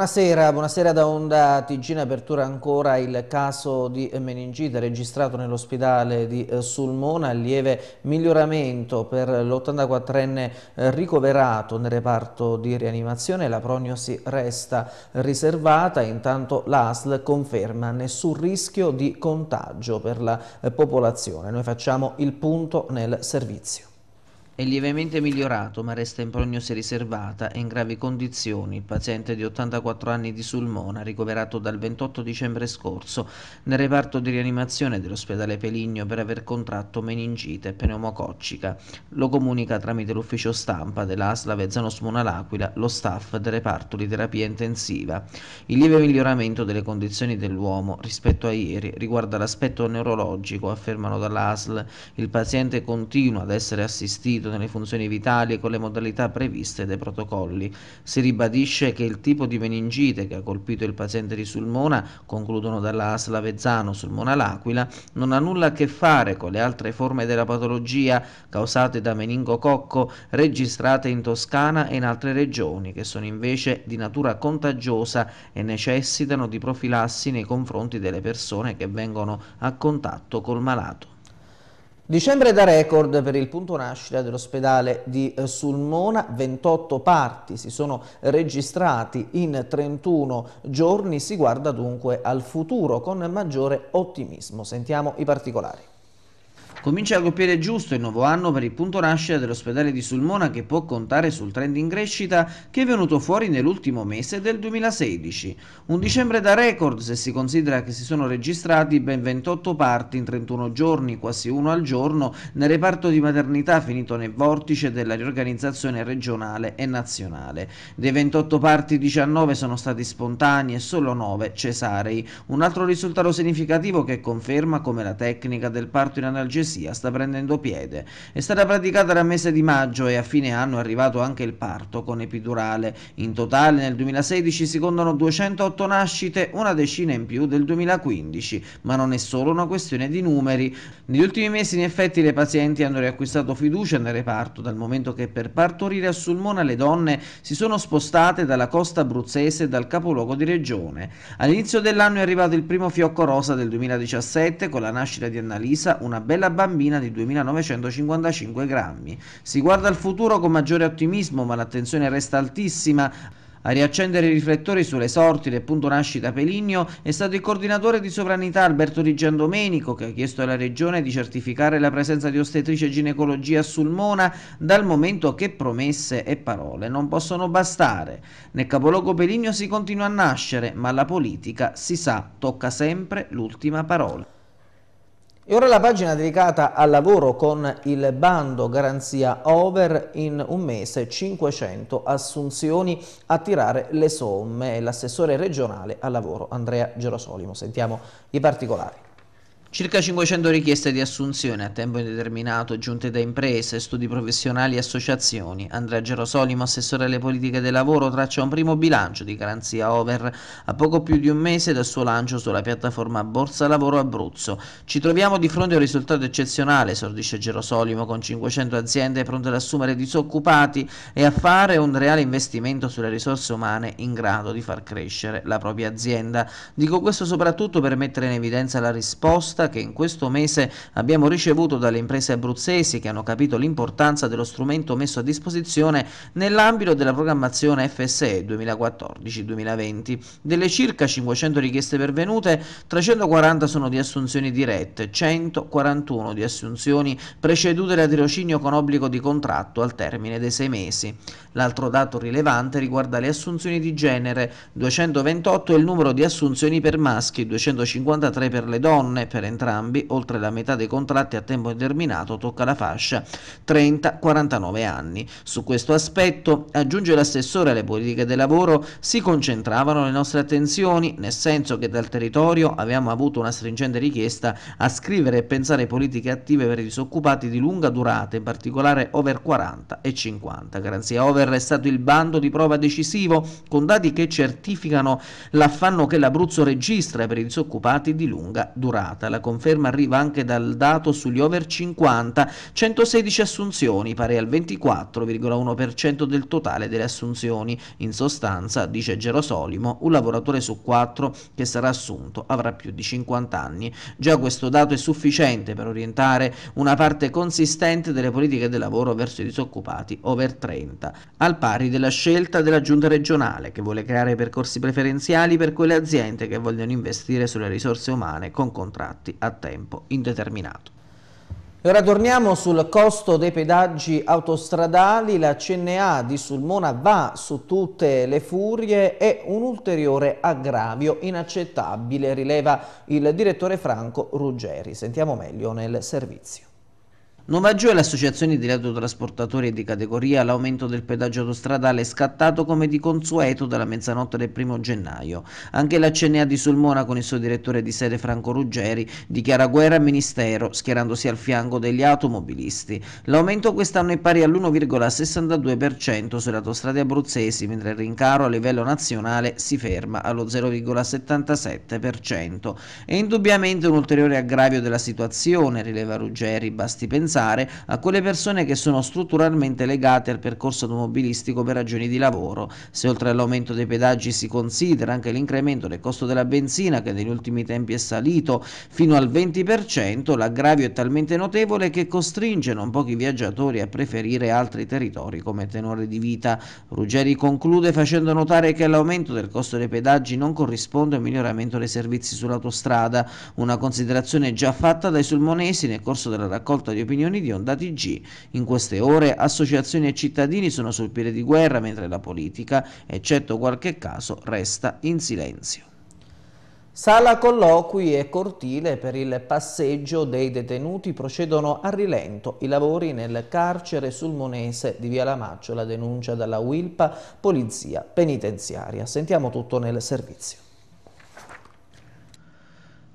Buonasera, buonasera da Onda Tigina, apertura ancora il caso di meningite registrato nell'ospedale di eh, Sulmona, lieve miglioramento per l'84enne eh, ricoverato nel reparto di rianimazione, la prognosi resta riservata, intanto l'ASL conferma nessun rischio di contagio per la eh, popolazione. Noi facciamo il punto nel servizio. È lievemente migliorato ma resta in prognosi riservata e in gravi condizioni il paziente di 84 anni di Sulmona ricoverato dal 28 dicembre scorso nel reparto di rianimazione dell'ospedale Peligno per aver contratto meningite pneumococcica. Lo comunica tramite l'ufficio stampa dell'ASLA Vezzano Smona L'Aquila lo staff del reparto di terapia intensiva. Il lieve miglioramento delle condizioni dell'uomo rispetto a ieri riguarda l'aspetto neurologico, affermano dall'ASL. Il paziente continua ad essere assistito nelle funzioni vitali e con le modalità previste dai protocolli. Si ribadisce che il tipo di meningite che ha colpito il paziente di Sulmona, concludono dalla ASL Sulmona L'Aquila, non ha nulla a che fare con le altre forme della patologia causate da meningococco registrate in Toscana e in altre regioni, che sono invece di natura contagiosa e necessitano di profilassi nei confronti delle persone che vengono a contatto col malato. Dicembre da record per il punto nascita dell'ospedale di eh, Sulmona, 28 parti si sono registrati in 31 giorni, si guarda dunque al futuro con maggiore ottimismo. Sentiamo i particolari. Comincia a coppiare giusto il nuovo anno per il punto nascita dell'ospedale di Sulmona che può contare sul trend in crescita che è venuto fuori nell'ultimo mese del 2016. Un dicembre da record se si considera che si sono registrati ben 28 parti in 31 giorni, quasi uno al giorno, nel reparto di maternità finito nel vortice della riorganizzazione regionale e nazionale. Dei 28 parti 19 sono stati spontanei e solo 9 cesarei. Un altro risultato significativo che conferma come la tecnica del parto in analgesia analgesia sta prendendo piede. È stata praticata dal mese di maggio e a fine anno è arrivato anche il parto con epidurale. In totale nel 2016 si contano 208 nascite, una decina in più del 2015, ma non è solo una questione di numeri. Negli ultimi mesi in effetti le pazienti hanno riacquistato fiducia nel reparto dal momento che per partorire a Sulmona le donne si sono spostate dalla costa abruzzese e dal capoluogo di regione. All'inizio dell'anno è arrivato il primo fiocco rosa del 2017 con la nascita di Annalisa, una bella bambina di 2955 grammi. Si guarda al futuro con maggiore ottimismo, ma l'attenzione resta altissima. A riaccendere i riflettori sulle sorti del punto nascita Peligno è stato il coordinatore di sovranità Alberto Di Giandomenico che ha chiesto alla Regione di certificare la presenza di ostetrice ginecologia a Sulmona dal momento che promesse e parole non possono bastare. Nel capoluogo Peligno si continua a nascere, ma la politica, si sa, tocca sempre l'ultima parola. E ora la pagina dedicata al lavoro con il bando garanzia over in un mese 500 assunzioni a tirare le somme l'assessore regionale al lavoro Andrea Gerosolimo. Sentiamo i particolari. Circa 500 richieste di assunzione a tempo indeterminato giunte da imprese, studi professionali e associazioni. Andrea Gerosolimo, assessore alle politiche del lavoro, traccia un primo bilancio di garanzia over a poco più di un mese dal suo lancio sulla piattaforma Borsa Lavoro Abruzzo. Ci troviamo di fronte a un risultato eccezionale, esordisce Gerosolimo, con 500 aziende pronte ad assumere disoccupati e a fare un reale investimento sulle risorse umane in grado di far crescere la propria azienda. Dico questo soprattutto per mettere in evidenza la risposta risposta che in questo mese abbiamo ricevuto dalle imprese abruzzesi che hanno capito l'importanza dello strumento messo a disposizione nell'ambito della programmazione FSE 2014-2020. Delle circa 500 richieste pervenute, 340 sono di assunzioni dirette, 141 di assunzioni precedute da tirocinio con obbligo di contratto al termine dei sei mesi. L'altro dato rilevante riguarda le assunzioni di genere, 228 è il numero di assunzioni per maschi, 253 per le donne, per entrambi, oltre la metà dei contratti a tempo determinato tocca la fascia 30-49 anni. Su questo aspetto, aggiunge l'assessore alle politiche del lavoro, si concentravano le nostre attenzioni, nel senso che dal territorio abbiamo avuto una stringente richiesta a scrivere e pensare politiche attive per i disoccupati di lunga durata, in particolare over 40 e 50. Garanzia Over è stato il bando di prova decisivo, con dati che certificano l'affanno che l'Abruzzo registra per i disoccupati di lunga durata. La conferma arriva anche dal dato sugli over 50, 116 assunzioni, pari al 24,1% del totale delle assunzioni. In sostanza, dice Gerosolimo, un lavoratore su quattro che sarà assunto avrà più di 50 anni. Già questo dato è sufficiente per orientare una parte consistente delle politiche del lavoro verso i disoccupati over 30, al pari della scelta della giunta regionale che vuole creare percorsi preferenziali per quelle aziende che vogliono investire sulle risorse umane con contratti contratti a tempo indeterminato. ora torniamo sul costo dei pedaggi autostradali, la CNA di Sulmona va su tutte le furie e un ulteriore aggravio inaccettabile, rileva il direttore Franco Ruggeri. Sentiamo meglio nel servizio. Nuova giù e le associazioni di autotrasportatori di categoria l'aumento del pedaggio autostradale è scattato come di consueto dalla mezzanotte del primo gennaio. Anche la CNA di Sulmona con il suo direttore di sede Franco Ruggeri dichiara guerra al Ministero schierandosi al fianco degli automobilisti. L'aumento quest'anno è pari all'1,62% sulle autostrade abruzzesi mentre il rincaro a livello nazionale si ferma allo 0,77%. È indubbiamente un ulteriore aggravio della situazione, rileva Ruggeri, basti pensare pensare a quelle persone che sono strutturalmente legate al percorso automobilistico per ragioni di lavoro. Se oltre all'aumento dei pedaggi si considera anche l'incremento del costo della benzina che negli ultimi tempi è salito fino al 20%, l'aggravio è talmente notevole che costringe non pochi viaggiatori a preferire altri territori come tenore di vita. Ruggeri conclude facendo notare che l'aumento del costo dei pedaggi non corrisponde a un miglioramento dei servizi sull'autostrada, una considerazione già fatta dai sulmonesi nel corso della raccolta di opinioni milioni di onda TG. In queste ore associazioni e cittadini sono sul piede di guerra mentre la politica, eccetto qualche caso, resta in silenzio. Sala colloqui e cortile per il passeggio dei detenuti procedono a rilento. I lavori nel carcere sul Monese di Via Lamaccio, la denuncia dalla Wilpa Polizia Penitenziaria. Sentiamo tutto nel servizio.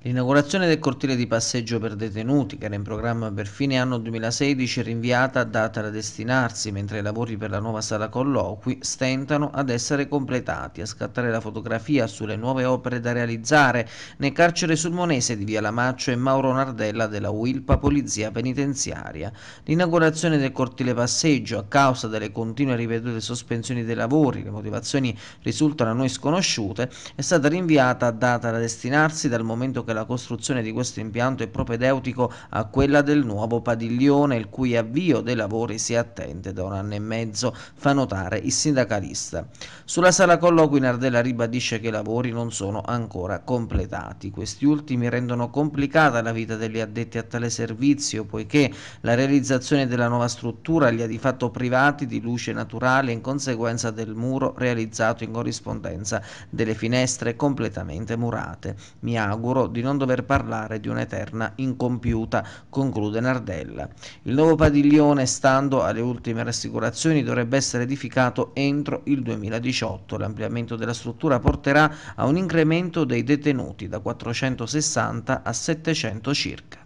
L'inaugurazione del cortile di passeggio per detenuti, che era in programma per fine anno 2016, è rinviata a data da destinarsi, mentre i lavori per la nuova sala colloqui stentano ad essere completati. A scattare la fotografia sulle nuove opere da realizzare nel carcere sulmonese di Via Lamaccio e Mauro Nardella della Wilpa Polizia Penitenziaria. L'inaugurazione del cortile passeggio, a causa delle continue ripetute sospensioni dei lavori, le motivazioni risultano a noi sconosciute, è stata rinviata a data da destinarsi dal momento che la costruzione di questo impianto è propedeutico a quella del nuovo padiglione, il cui avvio dei lavori si attende da un anno e mezzo, fa notare il sindacalista. Sulla sala colloqui Nardella ribadisce che i lavori non sono ancora completati. Questi ultimi rendono complicata la vita degli addetti a tale servizio, poiché la realizzazione della nuova struttura li ha di fatto privati di luce naturale in conseguenza del muro realizzato in corrispondenza delle finestre completamente murate. Mi auguro di non dover parlare di un'eterna incompiuta, conclude Nardella. Il nuovo padiglione, stando alle ultime rassicurazioni, dovrebbe essere edificato entro il 2018. L'ampliamento della struttura porterà a un incremento dei detenuti da 460 a 700 circa.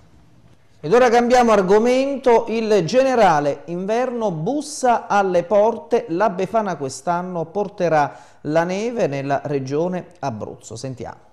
Ed ora cambiamo argomento, il generale inverno bussa alle porte, la Befana quest'anno porterà la neve nella regione Abruzzo, sentiamo.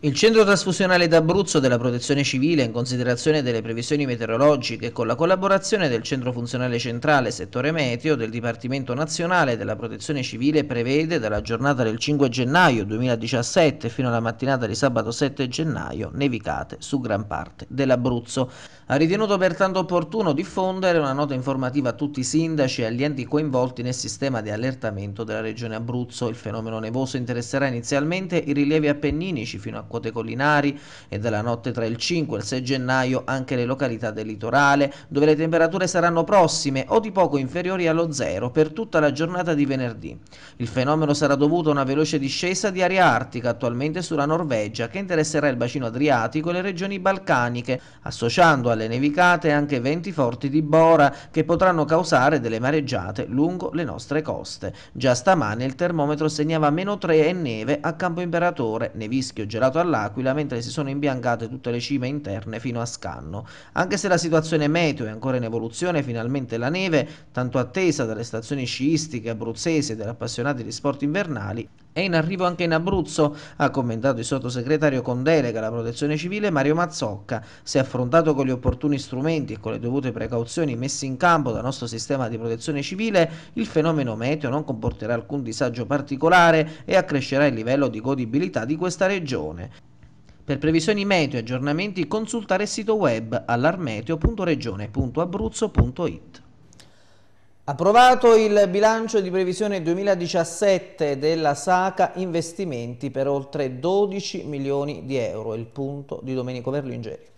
Il centro trasfusionale d'Abruzzo della Protezione Civile, in considerazione delle previsioni meteorologiche e con la collaborazione del Centro Funzionale Centrale Settore Meteo del Dipartimento Nazionale della Protezione Civile, prevede dalla giornata del 5 gennaio 2017 fino alla mattinata di sabato 7 gennaio nevicate su gran parte dell'Abruzzo. Ha ritenuto pertanto opportuno diffondere una nota informativa a tutti i sindaci e agli enti coinvolti nel sistema di allertamento della regione Abruzzo. Il fenomeno nevoso interesserà inizialmente i rilievi appenninici fino a quote collinari e dalla notte tra il 5 e il 6 gennaio anche le località del litorale, dove le temperature saranno prossime o di poco inferiori allo zero per tutta la giornata di venerdì. Il fenomeno sarà dovuto a una veloce discesa di aria artica attualmente sulla Norvegia che interesserà il bacino adriatico e le regioni balcaniche, associando alle nevicate e anche venti forti di bora che potranno causare delle mareggiate lungo le nostre coste. Già stamane il termometro segnava meno 3 e neve a Campo Imperatore, nevischio gelato all'Aquila, mentre si sono imbiancate tutte le cime interne fino a Scanno. Anche se la situazione meteo è ancora in evoluzione, finalmente la neve, tanto attesa dalle stazioni sciistiche abruzzesi e dagli appassionati di sport invernali, è in arrivo anche in Abruzzo, ha commentato il sottosegretario con delega alla protezione civile Mario Mazzocca. Si è affrontato con gli oppositori opportuni strumenti e con le dovute precauzioni messi in campo dal nostro sistema di protezione civile, il fenomeno meteo non comporterà alcun disagio particolare e accrescerà il livello di godibilità di questa regione. Per previsioni meteo e aggiornamenti consultare il sito web allarmeteo.regione.abruzzo.it. Approvato il bilancio di previsione 2017 della SACA investimenti per oltre 12 milioni di euro, il punto di Domenico Verlingeri.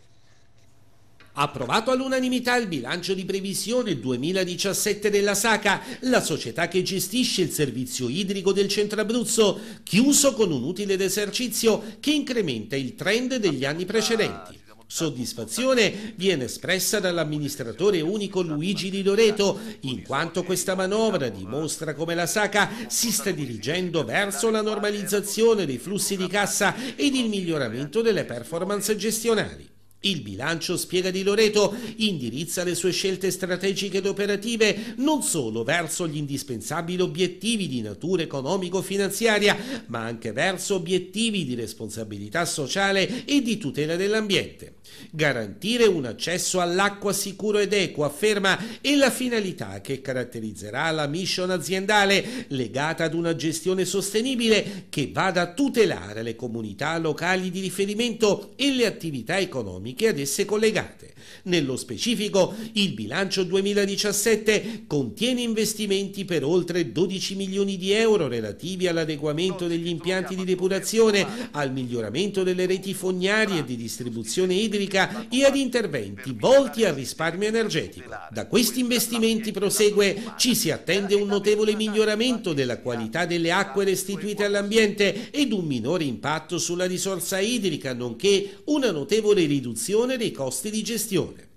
Approvato all'unanimità il bilancio di previsione 2017 della SACA, la società che gestisce il servizio idrico del Centro Abruzzo, chiuso con un utile d'esercizio che incrementa il trend degli anni precedenti. Soddisfazione viene espressa dall'amministratore unico Luigi Di Loreto, in quanto questa manovra dimostra come la SACA si sta dirigendo verso la normalizzazione dei flussi di cassa ed il miglioramento delle performance gestionali. Il bilancio, spiega Di Loreto, indirizza le sue scelte strategiche ed operative non solo verso gli indispensabili obiettivi di natura economico-finanziaria, ma anche verso obiettivi di responsabilità sociale e di tutela dell'ambiente. Garantire un accesso all'acqua sicuro ed equo, afferma, è la finalità che caratterizzerà la mission aziendale legata ad una gestione sostenibile che vada a tutelare le comunità locali di riferimento e le attività economiche economiche ad esse collegate, nello specifico, il bilancio 2017 contiene investimenti per oltre 12 milioni di euro relativi all'adeguamento degli impianti di depurazione, al miglioramento delle reti fognarie e di distribuzione idrica e ad interventi volti al risparmio energetico. Da questi investimenti prosegue ci si attende un notevole miglioramento della qualità delle acque restituite all'ambiente ed un minore impatto sulla risorsa idrica, nonché una notevole riduzione dei costi di gestione questione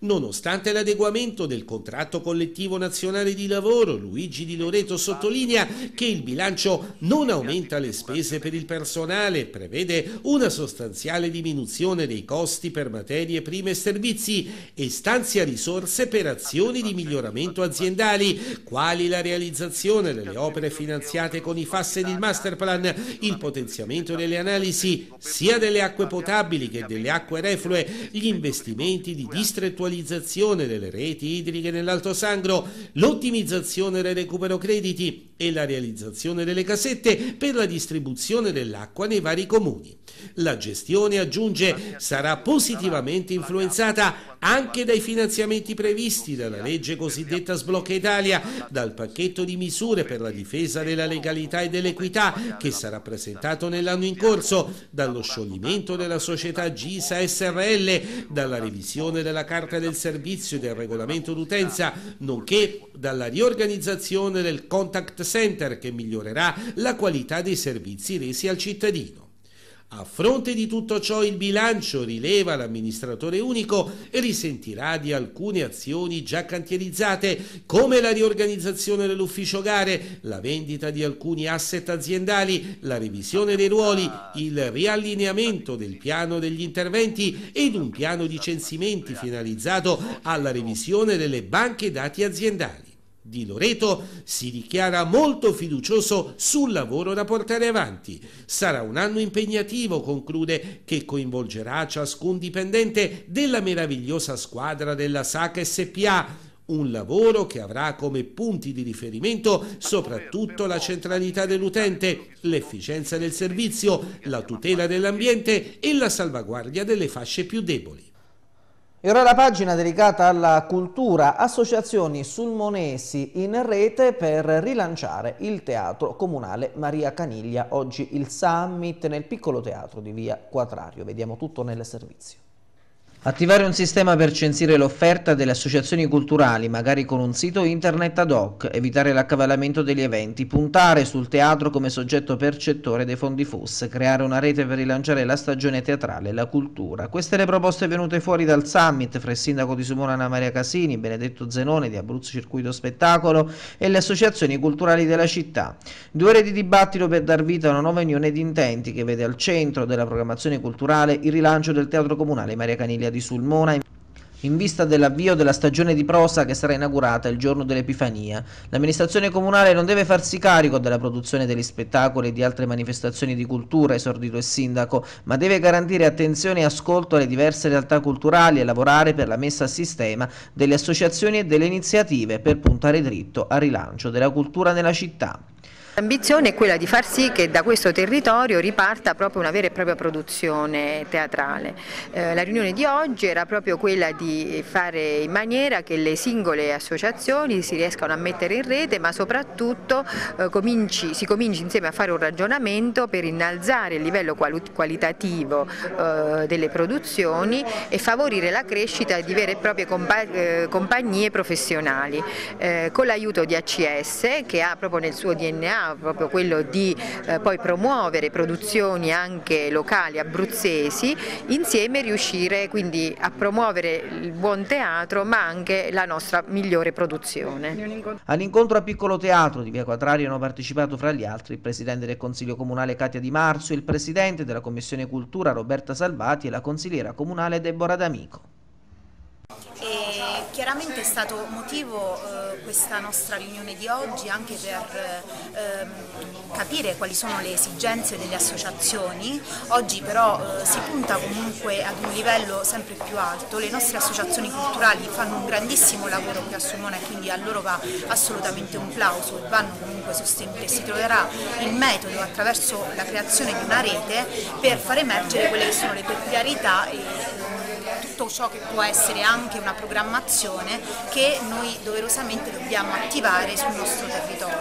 Nonostante l'adeguamento del contratto collettivo nazionale di lavoro, Luigi Di Loreto sottolinea che il bilancio non aumenta le spese per il personale, prevede una sostanziale diminuzione dei costi per materie prime e servizi e stanzia risorse per azioni di miglioramento aziendali, quali la realizzazione delle opere finanziate con i FAS ed il Masterplan, il potenziamento delle analisi sia delle acque potabili che delle acque reflue, gli investimenti di distrettualizzazione ottimizzazione delle reti idriche nell'Alto Sangro, l'ottimizzazione del recupero crediti e la realizzazione delle casette per la distribuzione dell'acqua nei vari comuni. La gestione, aggiunge, sarà positivamente influenzata anche dai finanziamenti previsti dalla legge cosiddetta Sblocca Italia, dal pacchetto di misure per la difesa della legalità e dell'equità che sarà presentato nell'anno in corso, dallo scioglimento della società GISA SRL, dalla revisione della carta del servizio e del regolamento d'utenza, nonché dalla riorganizzazione del contact center che migliorerà la qualità dei servizi resi al cittadino. A fronte di tutto ciò il bilancio, rileva l'amministratore unico, e risentirà di alcune azioni già cantierizzate come la riorganizzazione dell'ufficio gare, la vendita di alcuni asset aziendali, la revisione dei ruoli, il riallineamento del piano degli interventi ed un piano di censimenti finalizzato alla revisione delle banche dati aziendali di Loreto si dichiara molto fiducioso sul lavoro da portare avanti. Sarà un anno impegnativo, conclude, che coinvolgerà ciascun dipendente della meravigliosa squadra della SAC SPA. Un lavoro che avrà come punti di riferimento soprattutto la centralità dell'utente, l'efficienza del servizio, la tutela dell'ambiente e la salvaguardia delle fasce più deboli. E ora la pagina dedicata alla cultura, associazioni sulmonesi in rete per rilanciare il teatro comunale Maria Caniglia, oggi il summit nel piccolo teatro di via Quadrario, vediamo tutto nel servizio. Attivare un sistema per censire l'offerta delle associazioni culturali, magari con un sito internet ad hoc, evitare l'accavallamento degli eventi, puntare sul teatro come soggetto percettore dei fondi FUS, creare una rete per rilanciare la stagione teatrale e la cultura. Queste le proposte venute fuori dal summit fra il sindaco di Simona Anna Maria Casini, Benedetto Zenone di Abruzzo Circuito Spettacolo e le associazioni culturali della città. Due ore di dibattito per dar vita a una nuova unione di intenti che vede al centro della programmazione culturale il rilancio del teatro comunale Maria Caniglia Battaglia di Sulmona in vista dell'avvio della stagione di prosa che sarà inaugurata il giorno dell'Epifania. L'amministrazione comunale non deve farsi carico della produzione degli spettacoli e di altre manifestazioni di cultura, esordito il sindaco, ma deve garantire attenzione e ascolto alle diverse realtà culturali e lavorare per la messa a sistema delle associazioni e delle iniziative per puntare dritto al rilancio della cultura nella città. L'ambizione è quella di far sì che da questo territorio riparta proprio una vera e propria produzione teatrale. Eh, la riunione di oggi era proprio quella di fare in maniera che le singole associazioni si riescano a mettere in rete ma soprattutto eh, cominci, si cominci insieme a fare un ragionamento per innalzare il livello qualitativo eh, delle produzioni e favorire la crescita di vere e proprie compa eh, compagnie professionali. Eh, con l'aiuto di ACS che ha proprio nel suo DNA proprio quello di eh, poi promuovere produzioni anche locali abruzzesi, insieme riuscire quindi a promuovere il buon teatro ma anche la nostra migliore produzione. All'incontro a Piccolo Teatro di Via Quadrario hanno partecipato fra gli altri il Presidente del Consiglio Comunale Katia Di Marzo, il Presidente della Commissione Cultura Roberta Salvati e la consigliera comunale Deborah D'Amico. E chiaramente è stato motivo eh, questa nostra riunione di oggi anche per eh, capire quali sono le esigenze delle associazioni. Oggi però eh, si punta comunque ad un livello sempre più alto. Le nostre associazioni culturali fanno un grandissimo lavoro qui a Sulmona e quindi a loro va assolutamente un plauso e vanno comunque sostenute. Si troverà il metodo attraverso la creazione di una rete per far emergere quelle che sono le peculiarità e tutto ciò che può essere anche una programmazione che noi doverosamente dobbiamo attivare sul nostro territorio.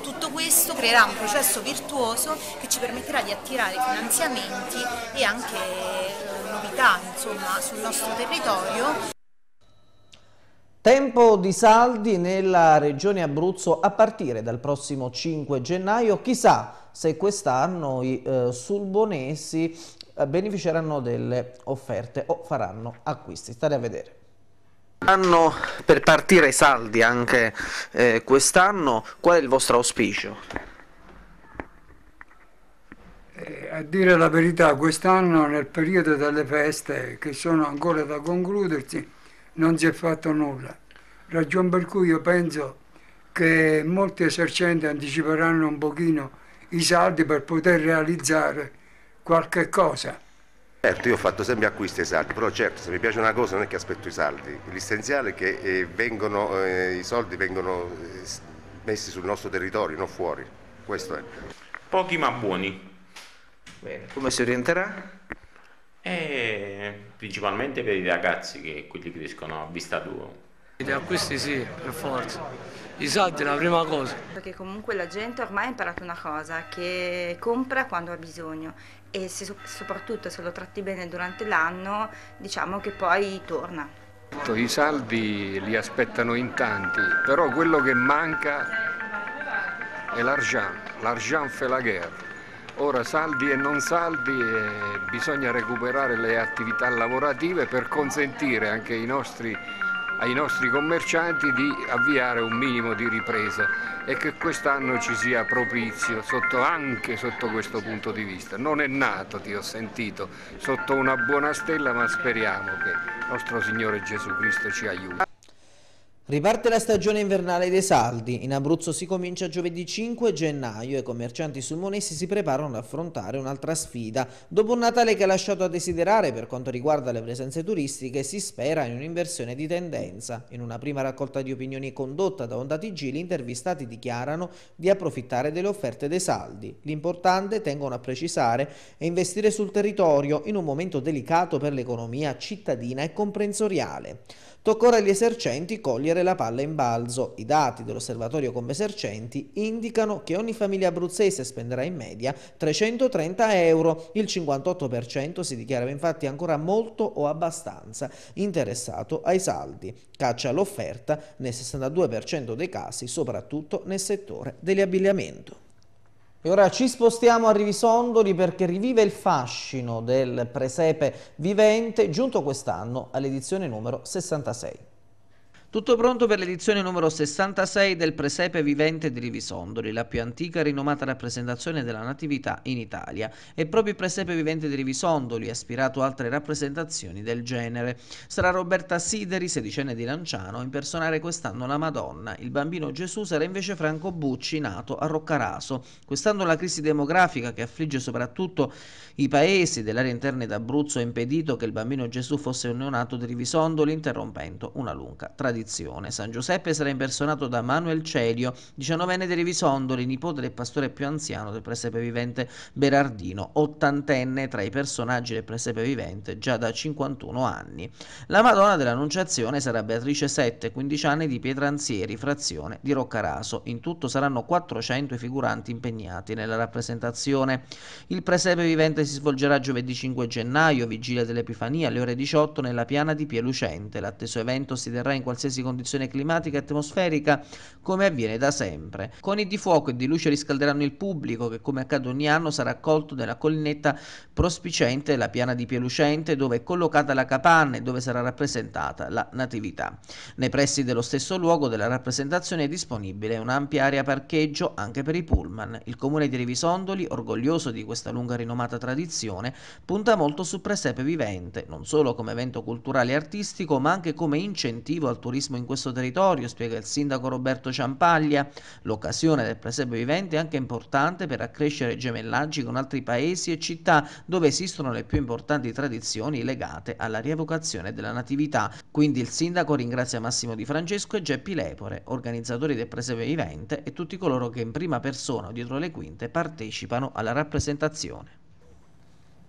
Tutto questo creerà un processo virtuoso che ci permetterà di attirare finanziamenti e anche eh, novità insomma, sul nostro territorio. Tempo di saldi nella regione Abruzzo a partire dal prossimo 5 gennaio, chissà se quest'anno i eh, sulbonesi eh, beneficeranno delle offerte o faranno acquisti. State a vedere. Anno per partire i saldi anche eh, quest'anno, qual è il vostro auspicio? Eh, a dire la verità, quest'anno nel periodo delle feste che sono ancora da concludersi non si è fatto nulla, ragion per cui io penso che molti esercenti anticiperanno un pochino i saldi per poter realizzare qualche cosa. Certo, io ho fatto sempre acquisti e saldi, però certo se mi piace una cosa non è che aspetto i saldi, l'essenziale è che eh, vengono, eh, i soldi vengono eh, messi sul nostro territorio, non fuori, questo è. Pochi ma buoni. Bene. Come si orienterà? Eh, principalmente per i ragazzi che quelli crescono a vista d'uomo. Gli acquisti sì, per forza. I soldi è la prima cosa. Perché comunque la gente ormai ha imparato una cosa, che compra quando ha bisogno e se, soprattutto se lo tratti bene durante l'anno diciamo che poi torna. I saldi li aspettano in tanti, però quello che manca è l'argent, l'argent fait la guerra. Ora saldi e non saldi eh, bisogna recuperare le attività lavorative per consentire anche ai nostri ai nostri commercianti di avviare un minimo di ripresa e che quest'anno ci sia propizio sotto, anche sotto questo punto di vista. Non è nato, ti ho sentito, sotto una buona stella, ma speriamo che nostro Signore Gesù Cristo ci aiuti. Riparte la stagione invernale dei saldi. In Abruzzo si comincia giovedì 5 gennaio e i commercianti sulmonesi si preparano ad affrontare un'altra sfida. Dopo un Natale che ha lasciato a desiderare per quanto riguarda le presenze turistiche, si spera in un'inversione di tendenza. In una prima raccolta di opinioni condotta da Onda TG, gli intervistati dichiarano di approfittare delle offerte dei saldi. L'importante, tengono a precisare, è investire sul territorio in un momento delicato per l'economia cittadina e comprensoriale. Toccorre agli esercenti cogliere la palla in balzo. I dati dell'osservatorio come esercenti indicano che ogni famiglia abruzzese spenderà in media 330 euro. Il 58% si dichiara infatti ancora molto o abbastanza interessato ai saldi. Caccia l'offerta nel 62% dei casi, soprattutto nel settore dell'abbigliamento. E ora ci spostiamo a Rivisondoli perché rivive il fascino del presepe vivente giunto quest'anno all'edizione numero 66. Tutto pronto per l'edizione numero 66 del Presepe Vivente di Rivisondoli, la più antica e rinomata rappresentazione della Natività in Italia. E proprio il Presepe Vivente di Rivisondoli ha ispirato altre rappresentazioni del genere. Sarà Roberta Sideri, sedicenne di Lanciano, a impersonare quest'anno la Madonna. Il bambino Gesù sarà invece Franco Bucci, nato a Roccaraso. Quest'anno la crisi demografica che affligge soprattutto i paesi dell'area interna d'Abruzzo ha impedito che il bambino Gesù fosse un neonato di Rivisondoli, interrompendo una lunga tradizione. San Giuseppe sarà impersonato da Manuel Celio, 19enne di Rivisondoli, nipote del pastore più anziano del presepe vivente Berardino, ottantenne tra i personaggi del presepe vivente già da 51 anni. La Madonna dell'Annunciazione sarà Beatrice 7, 15 anni di Pietranzieri, frazione di Roccaraso. In tutto saranno 400 i figuranti impegnati nella rappresentazione. Il presepe vivente si svolgerà giovedì 5 gennaio, vigilia dell'Epifania, alle ore 18 nella piana di Pielucente. L'atteso evento si terrà in qualsiasi condizione climatica e atmosferica, come avviene da sempre. Coni di fuoco e di luce riscalderanno il pubblico, che come accade ogni anno sarà accolto nella collinetta prospicente la piana di Pielucente, dove è collocata la capanna e dove sarà rappresentata la Natività. Nei pressi dello stesso luogo della rappresentazione è disponibile un'ampia area parcheggio anche per i pullman. Il comune di Rivisondoli, orgoglioso di questa lunga rinomata tradizione, tradizione, punta molto su presepe vivente, non solo come evento culturale e artistico, ma anche come incentivo al turismo in questo territorio, spiega il sindaco Roberto Ciampaglia. L'occasione del presepe vivente è anche importante per accrescere gemellaggi con altri paesi e città dove esistono le più importanti tradizioni legate alla rievocazione della natività. Quindi il sindaco ringrazia Massimo Di Francesco e Geppi Lepore, organizzatori del presepe vivente e tutti coloro che in prima persona o dietro le quinte partecipano alla rappresentazione.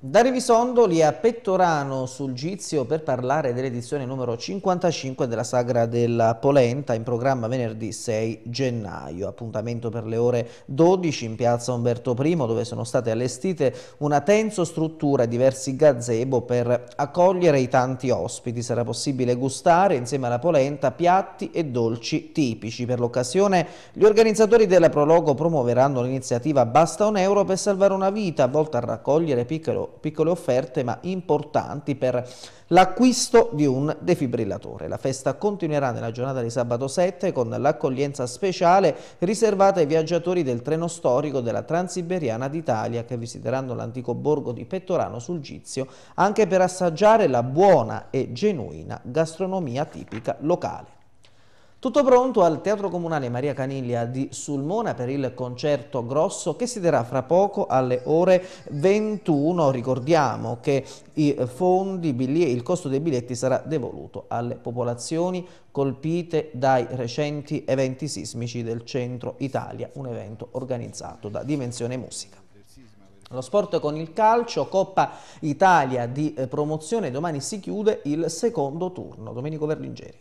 Da Rivisondoli a Pettorano sul Gizio per parlare dell'edizione numero 55 della Sagra della Polenta in programma venerdì 6 gennaio. Appuntamento per le ore 12 in piazza Umberto I dove sono state allestite una tenso struttura e diversi gazebo per accogliere i tanti ospiti. Sarà possibile gustare insieme alla Polenta piatti e dolci tipici. Per l'occasione gli organizzatori della Prologo promuoveranno l'iniziativa Basta un euro per salvare una vita volta a raccogliere piccolo piccole offerte ma importanti per l'acquisto di un defibrillatore. La festa continuerà nella giornata di sabato 7 con l'accoglienza speciale riservata ai viaggiatori del treno storico della Transiberiana d'Italia che visiteranno l'antico borgo di Pettorano sul Gizio anche per assaggiare la buona e genuina gastronomia tipica locale. Tutto pronto al Teatro Comunale Maria Caniglia di Sulmona per il concerto grosso che si terrà fra poco alle ore 21. Ricordiamo che i fondi, il costo dei biglietti sarà devoluto alle popolazioni colpite dai recenti eventi sismici del centro Italia, un evento organizzato da Dimensione Musica. Lo sport con il calcio, Coppa Italia di promozione, domani si chiude il secondo turno. Domenico Berlingeri.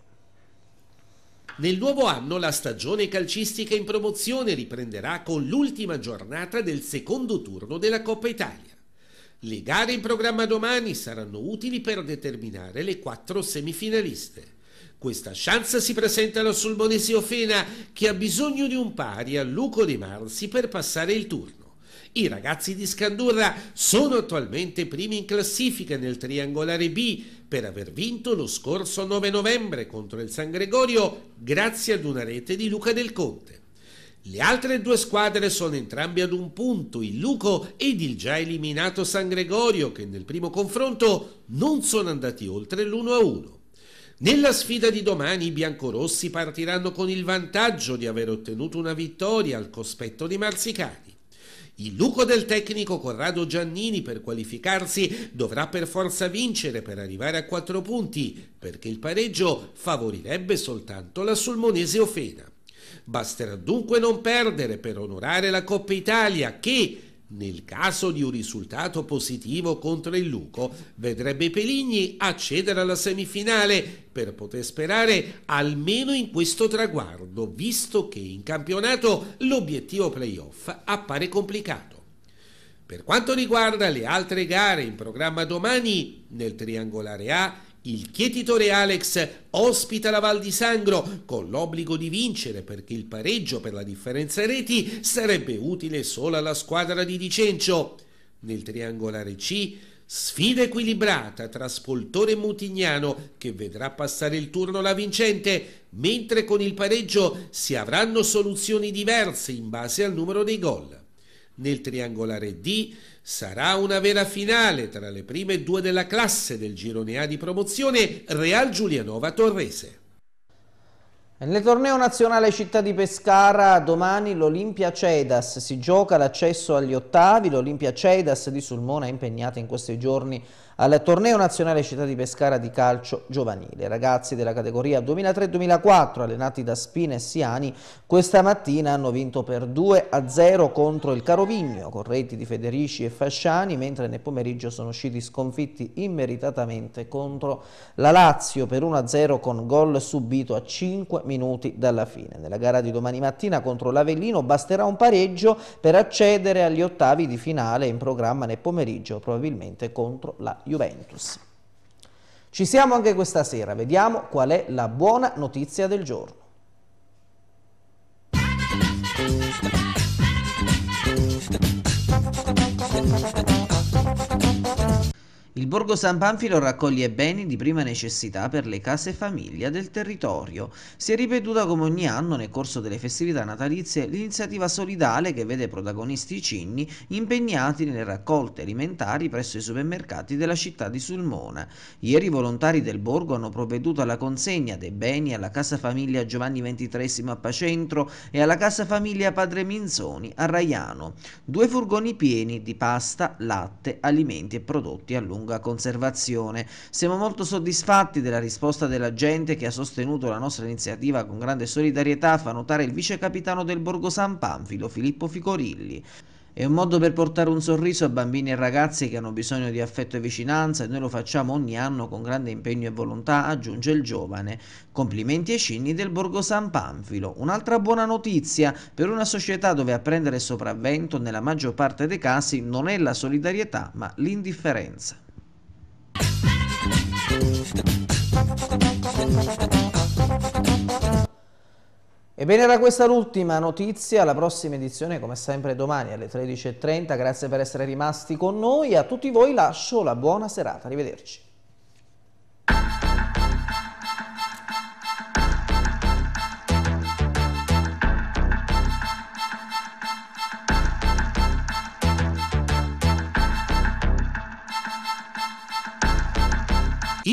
Nel nuovo anno la stagione calcistica in promozione riprenderà con l'ultima giornata del secondo turno della Coppa Italia. Le gare in programma domani saranno utili per determinare le quattro semifinaliste. Questa chance si presenta alla Sulmonesi Ofena che ha bisogno di un pari a Luco De Marzi per passare il turno. I ragazzi di Scandurra sono attualmente primi in classifica nel triangolare B per aver vinto lo scorso 9 novembre contro il San Gregorio grazie ad una rete di Luca del Conte. Le altre due squadre sono entrambe ad un punto, il Luco ed il già eliminato San Gregorio che nel primo confronto non sono andati oltre l'1-1. Nella sfida di domani i biancorossi partiranno con il vantaggio di aver ottenuto una vittoria al cospetto di Marzicani. Il Luco del tecnico Corrado Giannini per qualificarsi dovrà per forza vincere per arrivare a 4 punti, perché il pareggio favorirebbe soltanto la Sulmonese Ofena. Basterà dunque non perdere per onorare la Coppa Italia che, nel caso di un risultato positivo contro il Luco, vedrebbe Peligni accedere alla semifinale per poter sperare almeno in questo traguardo, visto che in campionato l'obiettivo playoff appare complicato. Per quanto riguarda le altre gare in programma domani, nel triangolare A il chietitore Alex ospita la Val di Sangro con l'obbligo di vincere perché il pareggio per la differenza reti sarebbe utile solo alla squadra di Dicencio. Nel triangolare C Sfida equilibrata tra Spoltore e Mutignano che vedrà passare il turno la vincente, mentre con il pareggio si avranno soluzioni diverse in base al numero dei gol. Nel triangolare D sarà una vera finale tra le prime due della classe del girone A di promozione Real Giulianova Torrese. Nel torneo nazionale Città di Pescara domani l'Olimpia Cedas si gioca l'accesso agli ottavi, l'Olimpia Cedas di Sulmona è impegnata in questi giorni al torneo nazionale città di Pescara di calcio giovanile. I ragazzi della categoria 2003-2004 allenati da Spine e Siani questa mattina hanno vinto per 2-0 contro il Carovigno con reti di Federici e Fasciani mentre nel pomeriggio sono usciti sconfitti immeritatamente contro la Lazio per 1-0 con gol subito a 5 minuti dalla fine. Nella gara di domani mattina contro l'Avellino basterà un pareggio per accedere agli ottavi di finale in programma nel pomeriggio probabilmente contro la Juventus. Ci siamo anche questa sera, vediamo qual è la buona notizia del giorno. Thank you. Il Borgo San Panfilo raccoglie beni di prima necessità per le case famiglia del territorio. Si è ripetuta come ogni anno nel corso delle festività natalizie l'iniziativa solidale che vede protagonisti i cinni impegnati nelle raccolte alimentari presso i supermercati della città di Sulmona. Ieri i volontari del Borgo hanno provveduto alla consegna dei beni alla Casa Famiglia Giovanni XXIII a Pacentro e alla Casa Famiglia Padre Minzoni a Raiano. Due furgoni pieni di pasta, latte, alimenti e prodotti a lungo lunga conservazione. Siamo molto soddisfatti della risposta della gente che ha sostenuto la nostra iniziativa con grande solidarietà, fa notare il vice capitano del Borgo San Panfilo, Filippo Ficorilli. È un modo per portare un sorriso a bambini e ragazzi che hanno bisogno di affetto e vicinanza e noi lo facciamo ogni anno con grande impegno e volontà, aggiunge il giovane. Complimenti ai cigni del Borgo San Panfilo. Un'altra buona notizia per una società dove a prendere sopravvento nella maggior parte dei casi non è la solidarietà ma l'indifferenza. Ebbene era questa l'ultima notizia, la prossima edizione come sempre domani alle 13.30, grazie per essere rimasti con noi, a tutti voi lascio la buona serata, arrivederci.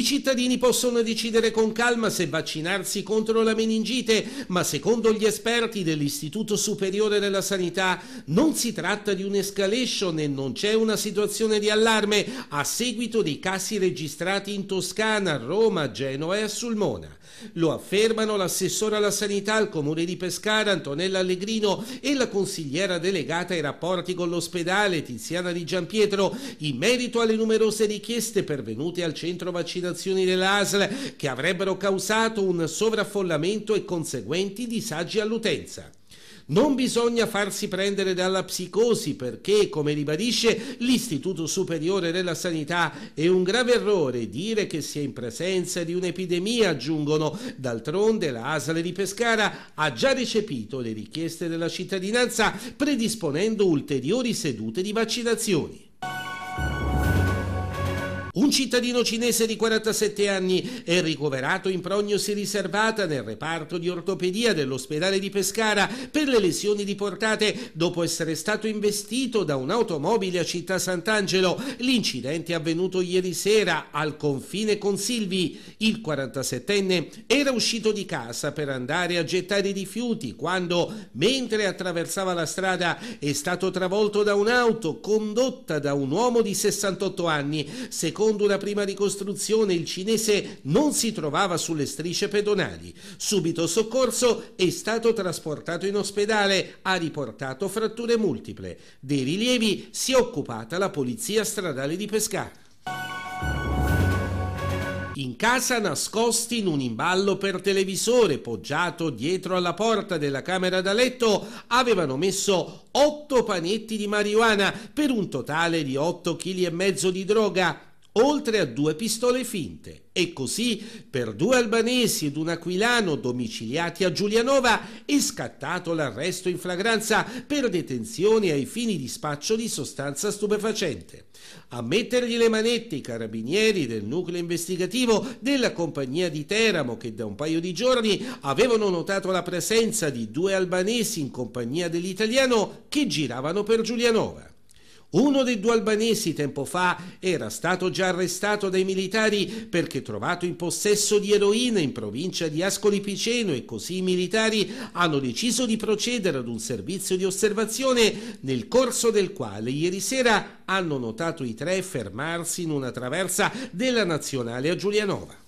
cittadini possono decidere con calma se vaccinarsi contro la meningite, ma secondo gli esperti dell'Istituto Superiore della Sanità non si tratta di un'escalation e non c'è una situazione di allarme a seguito dei casi registrati in Toscana, Roma, Genova e a Sulmona. Lo affermano l'assessore alla sanità al comune di Pescara Antonella Allegrino e la consigliera delegata ai rapporti con l'ospedale Tiziana Di Giampietro in merito alle numerose richieste pervenute al centro vaccinazione operazioni dell'ASL che avrebbero causato un sovraffollamento e conseguenti disagi all'utenza. Non bisogna farsi prendere dalla psicosi perché, come ribadisce l'Istituto Superiore della Sanità, è un grave errore dire che si è in presenza di un'epidemia, aggiungono. D'altronde la ASL di Pescara ha già recepito le richieste della cittadinanza predisponendo ulteriori sedute di vaccinazioni. Un cittadino cinese di 47 anni è ricoverato in prognosi riservata nel reparto di ortopedia dell'ospedale di Pescara per le lesioni riportate dopo essere stato investito da un'automobile a Città Sant'Angelo. L'incidente è avvenuto ieri sera al confine con Silvi. Il 47enne era uscito di casa per andare a gettare i rifiuti quando, mentre attraversava la strada, è stato travolto da un'auto condotta da un uomo di 68 anni. Secondo Secondo una prima ricostruzione il cinese non si trovava sulle strisce pedonali. Subito soccorso è stato trasportato in ospedale, ha riportato fratture multiple. Dei rilievi si è occupata la polizia stradale di Pescà. In casa nascosti in un imballo per televisore poggiato dietro alla porta della camera da letto avevano messo 8 panetti di marijuana per un totale di 8,5 kg di droga oltre a due pistole finte. E così per due albanesi ed un aquilano domiciliati a Giulianova è scattato l'arresto in flagranza per detenzione ai fini di spaccio di sostanza stupefacente. A mettergli le manette i carabinieri del nucleo investigativo della compagnia di Teramo che da un paio di giorni avevano notato la presenza di due albanesi in compagnia dell'italiano che giravano per Giulianova. Uno dei due albanesi tempo fa era stato già arrestato dai militari perché trovato in possesso di eroina in provincia di Ascoli Piceno e così i militari hanno deciso di procedere ad un servizio di osservazione nel corso del quale ieri sera hanno notato i tre fermarsi in una traversa della nazionale a Giulianova.